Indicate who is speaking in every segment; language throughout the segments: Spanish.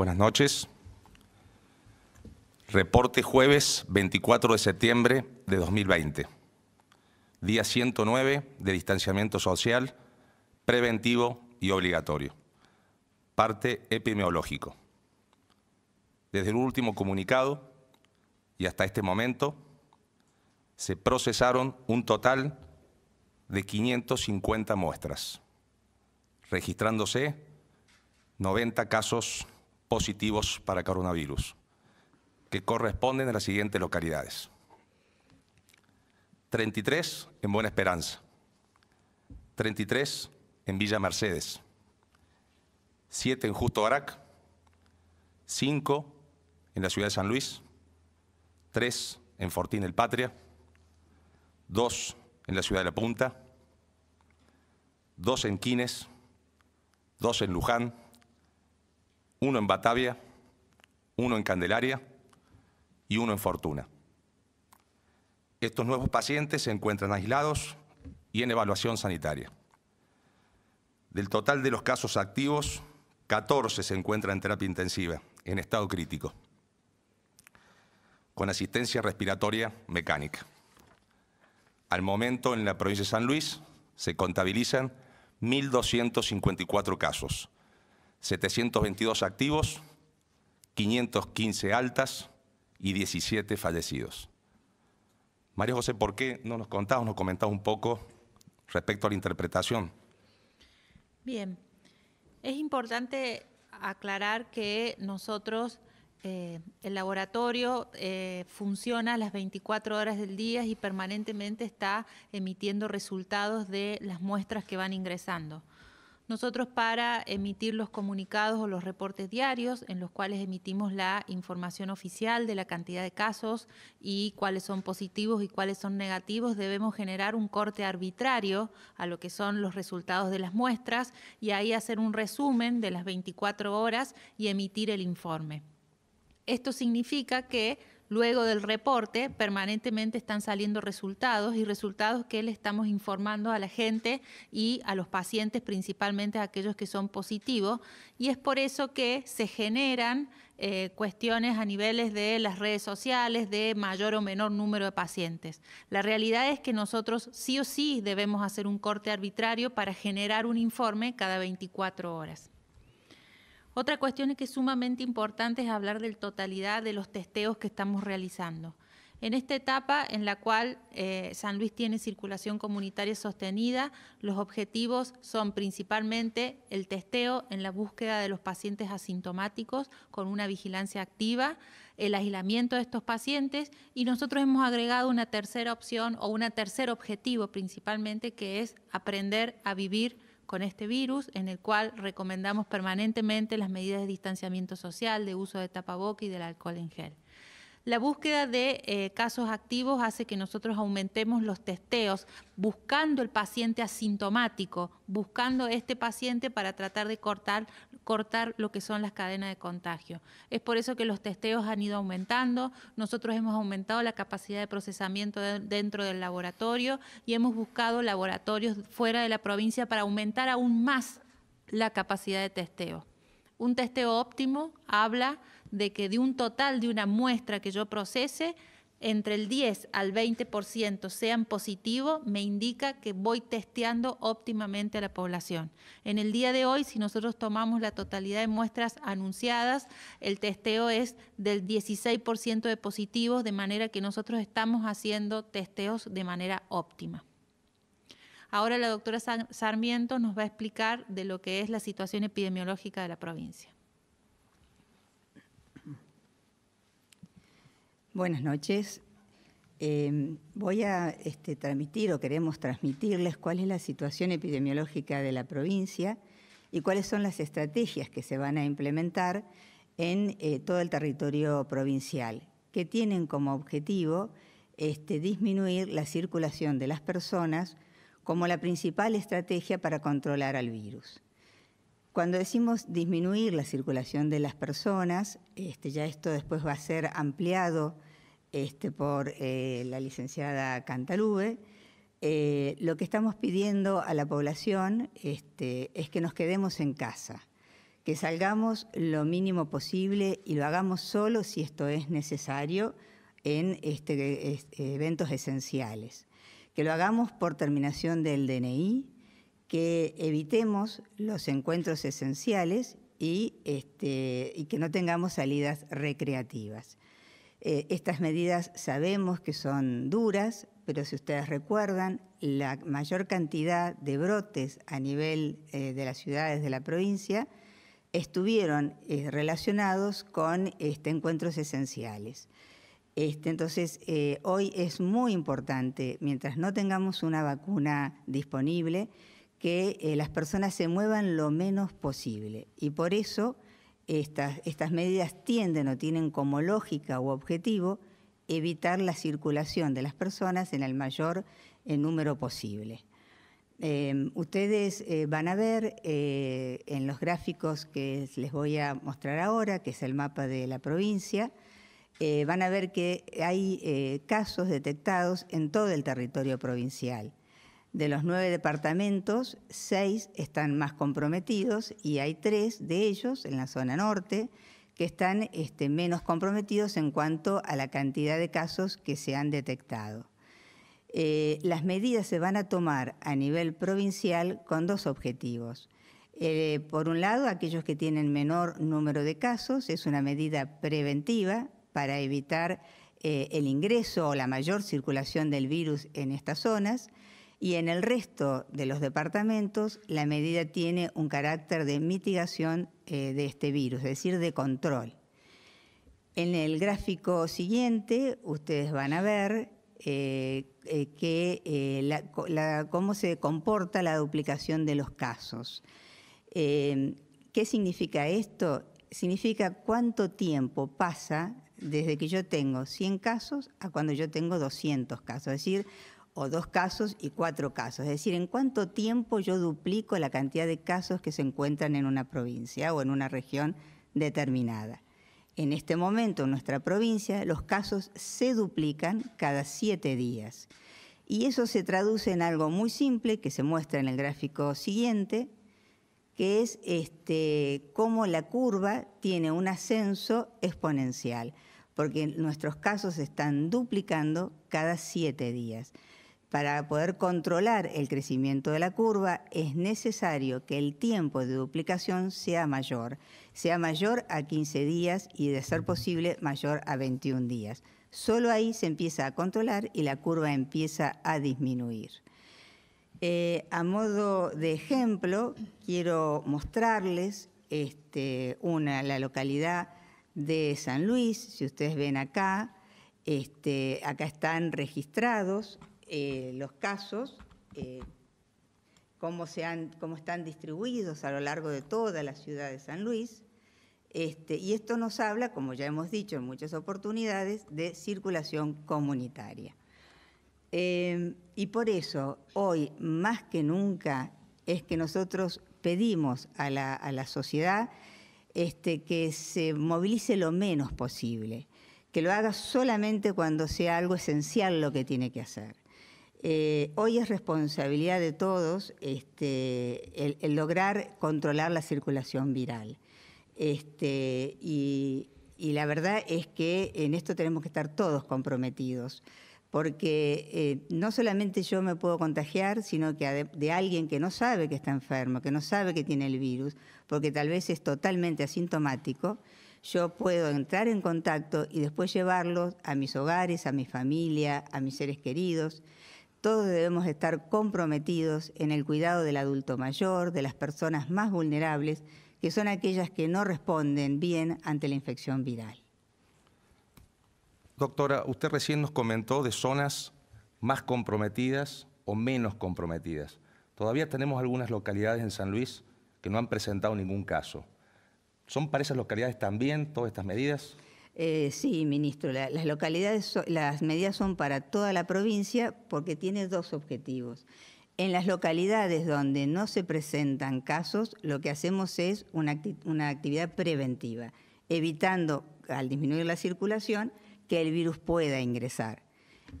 Speaker 1: Buenas noches. Reporte jueves 24 de septiembre de 2020. Día 109 de distanciamiento social preventivo y obligatorio. Parte epidemiológico. Desde el último comunicado y hasta este momento se procesaron un total de 550 muestras, registrándose 90 casos positivos para coronavirus, que corresponden a las siguientes localidades. 33 en Buena Esperanza, 33 en Villa Mercedes, 7 en Justo Arac, 5 en la ciudad de San Luis, 3 en Fortín el Patria, 2 en la ciudad de La Punta, 2 en Quines, 2 en Luján, uno en Batavia, uno en Candelaria y uno en Fortuna. Estos nuevos pacientes se encuentran aislados y en evaluación sanitaria. Del total de los casos activos, 14 se encuentran en terapia intensiva, en estado crítico, con asistencia respiratoria mecánica. Al momento, en la provincia de San Luis, se contabilizan 1.254 casos, 722 activos, 515 altas y 17 fallecidos. María José, ¿por qué no nos contabas, nos comentabas un poco respecto a la interpretación?
Speaker 2: Bien, es importante aclarar que nosotros, eh, el laboratorio eh, funciona las 24 horas del día y permanentemente está emitiendo resultados de las muestras que van ingresando nosotros para emitir los comunicados o los reportes diarios en los cuales emitimos la información oficial de la cantidad de casos y cuáles son positivos y cuáles son negativos, debemos generar un corte arbitrario a lo que son los resultados de las muestras y ahí hacer un resumen de las 24 horas y emitir el informe. Esto significa que Luego del reporte, permanentemente están saliendo resultados y resultados que le estamos informando a la gente y a los pacientes, principalmente a aquellos que son positivos. Y es por eso que se generan eh, cuestiones a niveles de las redes sociales de mayor o menor número de pacientes. La realidad es que nosotros sí o sí debemos hacer un corte arbitrario para generar un informe cada 24 horas. Otra cuestión que es sumamente importante es hablar de la totalidad de los testeos que estamos realizando. En esta etapa en la cual eh, San Luis tiene circulación comunitaria sostenida, los objetivos son principalmente el testeo en la búsqueda de los pacientes asintomáticos con una vigilancia activa, el aislamiento de estos pacientes y nosotros hemos agregado una tercera opción o un tercer objetivo principalmente que es aprender a vivir con este virus, en el cual recomendamos permanentemente las medidas de distanciamiento social, de uso de tapaboca y del alcohol en gel. La búsqueda de eh, casos activos hace que nosotros aumentemos los testeos, buscando el paciente asintomático, buscando este paciente para tratar de cortar, cortar lo que son las cadenas de contagio. Es por eso que los testeos han ido aumentando, nosotros hemos aumentado la capacidad de procesamiento dentro del laboratorio y hemos buscado laboratorios fuera de la provincia para aumentar aún más la capacidad de testeo. Un testeo óptimo habla de que de un total de una muestra que yo procese, entre el 10 al 20% sean positivos, me indica que voy testeando óptimamente a la población. En el día de hoy, si nosotros tomamos la totalidad de muestras anunciadas, el testeo es del 16% de positivos, de manera que nosotros estamos haciendo testeos de manera óptima. Ahora la doctora Sarmiento nos va a explicar de lo que es la situación epidemiológica de la provincia.
Speaker 3: Buenas noches. Em, voy a este, transmitir o queremos transmitirles cuál es la situación epidemiológica de la provincia y cuáles son las estrategias que se van a implementar en eh, todo el territorio provincial, que tienen como objetivo este, disminuir la circulación de las personas como la principal estrategia para controlar al virus. Cuando decimos disminuir la circulación de las personas, este, ya esto después va a ser ampliado este, por eh, la licenciada Cantalube, eh, lo que estamos pidiendo a la población este, es que nos quedemos en casa, que salgamos lo mínimo posible y lo hagamos solo si esto es necesario en eventos esenciales, que lo hagamos por terminación del DNI, que evitemos los encuentros esenciales y, este, que no tengamos salidas recreativas. Eh, estas medidas sabemos que son duras, pero si ustedes recuerdan, la mayor cantidad de brotes a nivel eh, de las ciudades de la provincia estuvieron eh, relacionados con este, encuentros esenciales. Este, entonces, hoy es muy importante, mientras no tengamos una vacuna disponible, que eh, las personas se muevan lo menos posible. Y por eso estas, medidas tienden o tienen como lógica o objetivo evitar la circulación de las personas en el mayor eh, número posible. Em, ustedes eh, van a ver en los gráficos que les voy a mostrar ahora, que es el mapa de la provincia, van a ver que hay casos detectados en todo el territorio provincial. De los nueve departamentos, seis están más comprometidos y hay tres de ellos en la zona norte que están este, menos comprometidos en cuanto a la cantidad de casos que se han detectado. Eh, las medidas se van a tomar a nivel provincial con dos objetivos. Eh, por un lado, aquellos que tienen menor número de casos, es una medida preventiva para evitar eh, el ingreso o la mayor circulación del virus en estas zonas y en el resto de los departamentos la medida tiene un carácter de mitigación eh, de este virus, es decir, de control. En el gráfico siguiente ustedes van a ver eh, eh, cómo se comporta la duplicación de los casos. ¿Qué significa esto? Significa cuánto tiempo pasa desde que yo tengo 100 casos a cuando yo tengo 200 casos, es decir, o dos casos y cuatro casos. Es decir, en cuánto tiempo yo duplico la cantidad de casos que se encuentran en una provincia o en una región determinada. En este momento, en nuestra provincia, los casos se duplican cada siete días. Y eso se traduce en algo muy simple que se muestra en el gráfico siguiente, que es este, cómo la curva tiene un ascenso exponencial, porque nuestros casos se están duplicando cada siete días. Para poder controlar el crecimiento de la curva es necesario que el tiempo de duplicación sea mayor, sea mayor a 15 días y de ser posible mayor a 21 días. Solo ahí se empieza a controlar y la curva empieza a disminuir. Eh, a modo de ejemplo, quiero mostrarles este, una, la localidad de San Luis, si ustedes ven acá, este, acá están registrados eh, los casos, eh, cómo, se han, cómo están distribuidos a lo largo de toda la ciudad de San Luis. Este, y esto nos habla, como ya hemos dicho en muchas oportunidades, de circulación comunitaria. Em, y por eso, hoy más que nunca, es que nosotros pedimos a la, sociedad este, que se movilice lo menos posible, que lo haga solamente cuando sea algo esencial lo que tiene que hacer. Eh, hoy es responsabilidad de todos este, el, lograr controlar la circulación viral. Este, y, la verdad es que en esto tenemos que estar todos comprometidos, porque eh, no solamente yo me puedo contagiar, sino que de, alguien que no sabe que está enfermo, que no sabe que tiene el virus, porque tal vez es totalmente asintomático, yo puedo entrar en contacto y después llevarlo a mis hogares, a mi familia, a mis seres queridos. Todos debemos estar comprometidos en el cuidado del adulto mayor, de las personas más vulnerables, que son aquellas que no responden bien ante la infección viral.
Speaker 1: Doctora, usted recién nos comentó de zonas más comprometidas o menos comprometidas. Todavía tenemos algunas localidades en San Luis que no han presentado ningún caso. ¿Son para esas localidades también todas estas medidas?
Speaker 3: Eh, sí, ministro, las localidades, las medidas son para toda la provincia porque tiene dos objetivos. En las localidades donde no se presentan casos, lo que hacemos es una, actividad preventiva, evitando, al disminuir la circulación, que el virus pueda ingresar.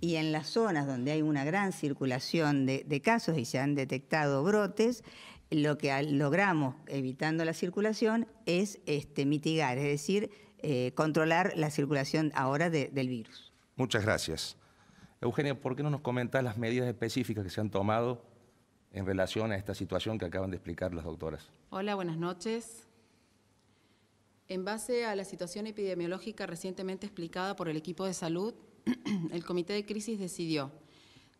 Speaker 3: Y en las zonas donde hay una gran circulación de, de casos y se han detectado brotes, lo que logramos evitando la circulación es este, mitigar, es decir, eh, controlar la circulación ahora del virus.
Speaker 1: Muchas gracias. Eugenia, ¿por qué no nos comentas las medidas específicas que se han tomado en relación a esta situación que acaban de explicar las doctoras?
Speaker 4: Hola, buenas noches. En base a la situación epidemiológica recientemente explicada por el equipo de salud, el Comité de Crisis decidió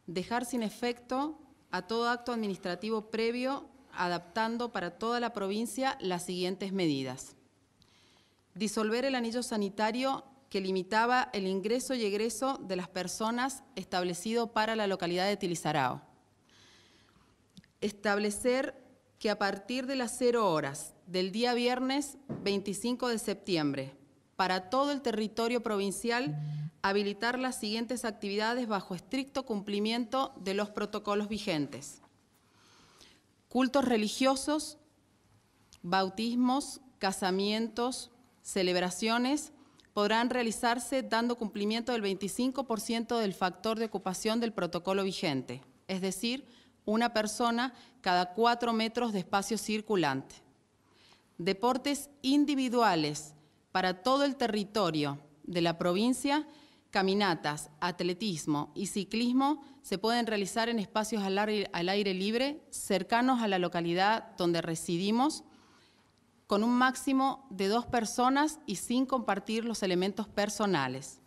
Speaker 4: dejar sin efecto a todo acto administrativo previo, adaptando para toda la provincia las siguientes medidas disolver el anillo sanitario que limitaba el ingreso y egreso de las personas establecido para la localidad de Tilizarao. Establecer que a partir de las 0 horas del día viernes 25 de septiembre, para todo el territorio provincial, habilitar las siguientes actividades bajo estricto cumplimiento de los protocolos vigentes. Cultos religiosos, bautismos, casamientos, celebraciones podrán realizarse dando cumplimiento del 25% del factor de ocupación del protocolo vigente, es decir, una persona cada cuatro metros de espacio circulante. Deportes individuales para todo el territorio de la provincia, caminatas, atletismo y ciclismo se pueden realizar en espacios al aire, libre cercanos a la localidad donde residimos con un máximo de dos personas y sin compartir los elementos personales.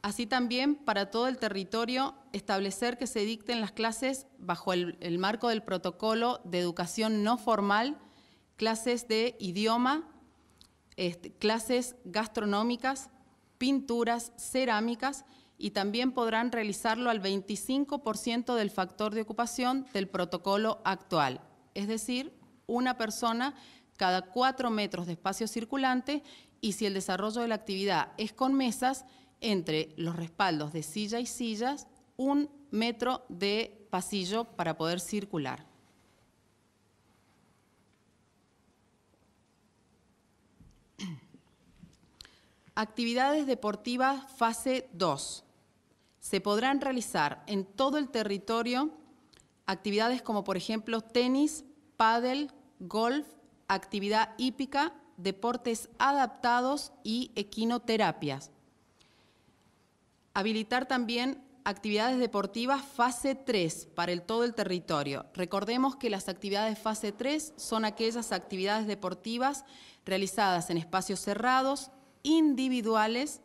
Speaker 4: Así también, para todo el territorio, establecer que se dicten las clases bajo el, marco del protocolo de educación no formal, clases de idioma, este, clases gastronómicas, pinturas, cerámicas y también podrán realizarlo al 25% del factor de ocupación del protocolo actual, es decir, una persona cada cuatro metros de espacio circulante y si el desarrollo de la actividad es con mesas, entre los respaldos de silla y sillas, un metro de pasillo para poder circular. Actividades deportivas fase 2. Se podrán realizar en todo el territorio actividades como por ejemplo tenis, pádel, golf, actividad hípica, deportes adaptados y equinoterapias. Habilitar también actividades deportivas fase 3 para el, todo el territorio. Recordemos que las actividades fase 3 son aquellas actividades deportivas realizadas en espacios cerrados, individuales,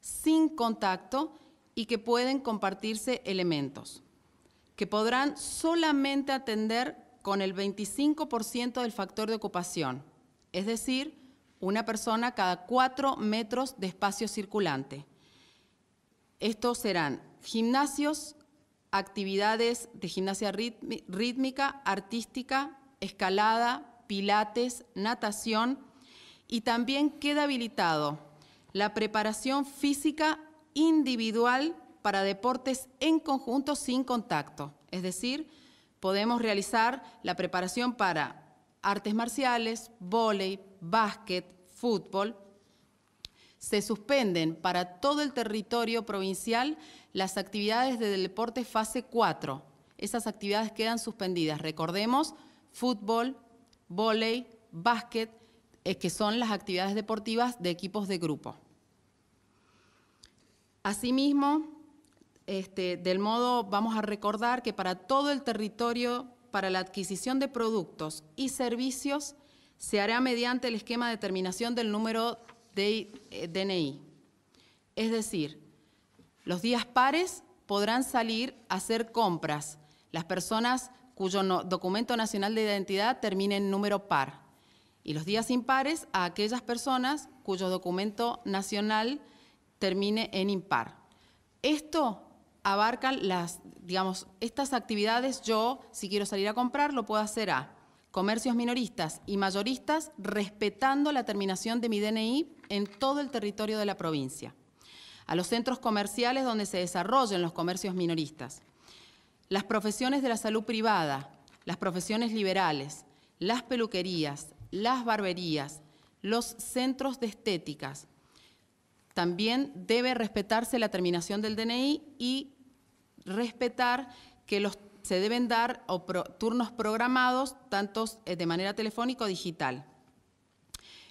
Speaker 4: sin contacto y que pueden compartirse elementos, que podrán solamente atender con el 25% del factor de ocupación, es decir, una persona cada cuatro metros de espacio circulante. Estos serán gimnasios, actividades de gimnasia rítmica, artística, escalada, pilates, natación y también queda habilitado la preparación física individual para deportes en conjunto sin contacto, es decir, podemos realizar la preparación para artes marciales, vóley, básquet, fútbol. Se suspenden para todo el territorio provincial las actividades de deporte fase 4. Esas actividades quedan suspendidas. Recordemos, fútbol, vóley, básquet, es eh, que son las actividades deportivas de equipos de grupo. Asimismo, este, del modo, vamos a recordar que para todo el territorio, para la adquisición de productos y servicios, se hará mediante el esquema de terminación del número de eh, DNI. Es decir, los días pares podrán salir a hacer compras las personas cuyo documento nacional de identidad termine en número par y los días impares a aquellas personas cuyo documento nacional termine en impar. Esto abarcan las, digamos, estas actividades yo, si quiero salir a comprar, lo puedo hacer a comercios minoristas y mayoristas, respetando la terminación de mi DNI en todo el territorio de la provincia. A los centros comerciales donde se desarrollen los comercios minoristas. Las profesiones de la salud privada, las profesiones liberales, las peluquerías, las barberías, los centros de estéticas, también debe respetarse la terminación del DNI y respetar que los, se deben dar o turnos programados, tanto eh, de manera telefónica o digital.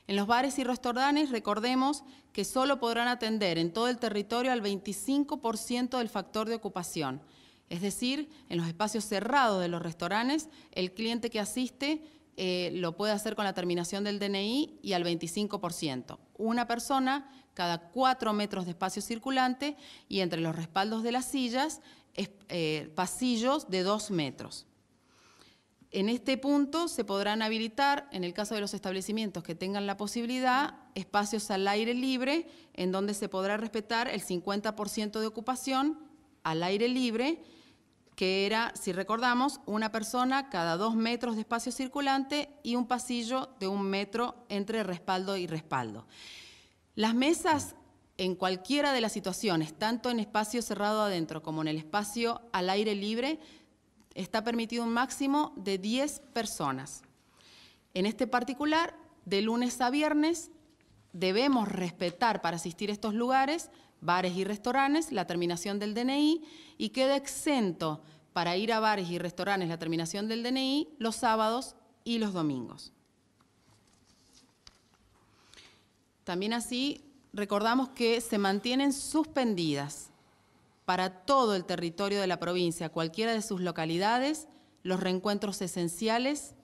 Speaker 4: En los bares y restaurantes, recordemos que solo podrán atender en todo el territorio al 25% del factor de ocupación. Es decir, en los espacios cerrados de los restaurantes, el cliente que asiste eh, lo puede hacer con la terminación del DNI y al 25%. Una persona cada cuatro metros de espacio circulante y entre los respaldos de las sillas eh, pasillos de dos metros. En este punto se podrán habilitar, en el caso de los establecimientos que tengan la posibilidad, espacios al aire libre en donde se podrá respetar el 50% de ocupación al aire libre, que era, si recordamos, una persona cada dos metros de espacio circulante y un pasillo de un metro entre respaldo y respaldo. Las mesas en cualquiera de las situaciones, tanto en espacio cerrado adentro como en el espacio al aire libre, está permitido un máximo de 10 personas. En este particular, de lunes a viernes, debemos respetar para asistir a estos lugares, bares y restaurantes, la terminación del DNI y queda exento para ir a bares y restaurantes la terminación del DNI los sábados y los domingos. También así recordamos que se mantienen suspendidas para todo el territorio de la provincia, cualquiera de sus localidades, los reencuentros esenciales,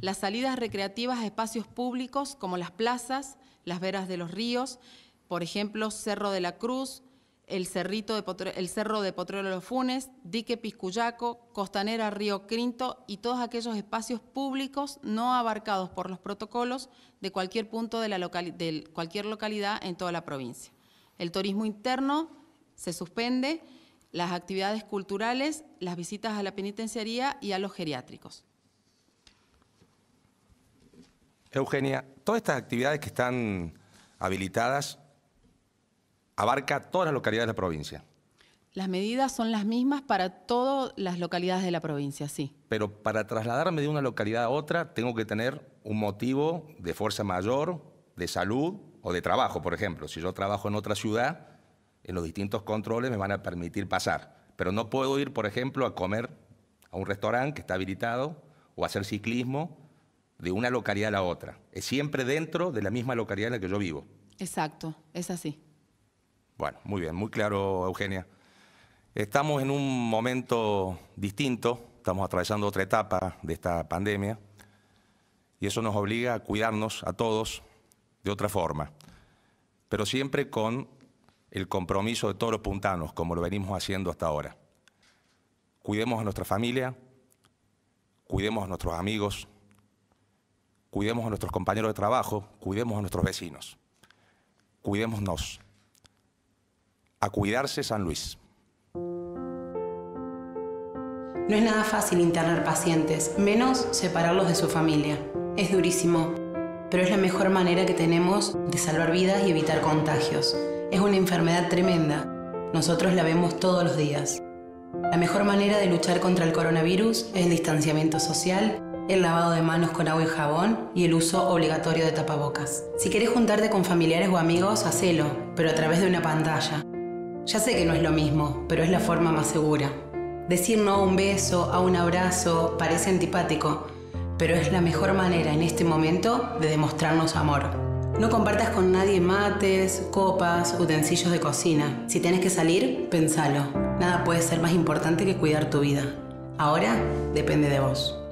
Speaker 4: las salidas recreativas a espacios públicos como las plazas, las veras de los ríos, por ejemplo, Cerro de la Cruz, el, Cerrito de Potrero el Cerro de Los Funes, Dique Piscuyaco, Costanera Río Crinto y todos aquellos espacios públicos no abarcados por los protocolos de cualquier punto de, la de cualquier localidad en toda la provincia. El turismo interno se suspende, las actividades culturales, las visitas a la penitenciaría y a los geriátricos.
Speaker 1: Eugenia, todas estas actividades que están habilitadas abarca todas las localidades de la provincia.
Speaker 4: Las medidas son las mismas para todas las localidades de la provincia, sí.
Speaker 1: Pero para trasladarme de una localidad a otra tengo que tener un motivo de fuerza mayor, de salud o de trabajo, por ejemplo. Si yo trabajo en otra ciudad, en los distintos controles me van a permitir pasar. Pero no puedo ir, por ejemplo, a comer a un restaurante que está habilitado o hacer ciclismo de una localidad a la otra. Es siempre dentro de la misma localidad en la que yo vivo.
Speaker 4: Exacto, es así.
Speaker 1: Bueno, muy bien, muy claro, Eugenia. Estamos en un momento distinto, estamos atravesando otra etapa de esta pandemia y eso nos obliga a cuidarnos a todos de otra forma, pero siempre con el compromiso de todos los puntanos, como lo venimos haciendo hasta ahora. Cuidemos a nuestra familia, cuidemos a nuestros amigos, cuidemos a nuestros compañeros de trabajo, cuidemos a nuestros vecinos, cuidémonos. A cuidarse San Luis. No
Speaker 4: es nada fácil internar pacientes, menos separarlos de su familia. Es durísimo, pero es la mejor manera que tenemos de salvar vidas y evitar contagios. Es una enfermedad tremenda. Nosotros la vemos todos los días. La mejor manera de luchar contra el coronavirus es el distanciamiento social, el lavado de manos con agua y jabón y el uso obligatorio de tapabocas. Si quieres juntarte con familiares o amigos, hacelo, pero a través de una pantalla. Ya sé que no es lo mismo, pero es la forma más segura. Decir no a un beso, a un abrazo, parece antipático, pero es la mejor manera en este momento de demostrarnos amor. No compartas con nadie mates, copas, utensilios de cocina. Si tienes que salir, pensalo. Nada puede ser más importante que cuidar tu vida. Ahora depende de vos.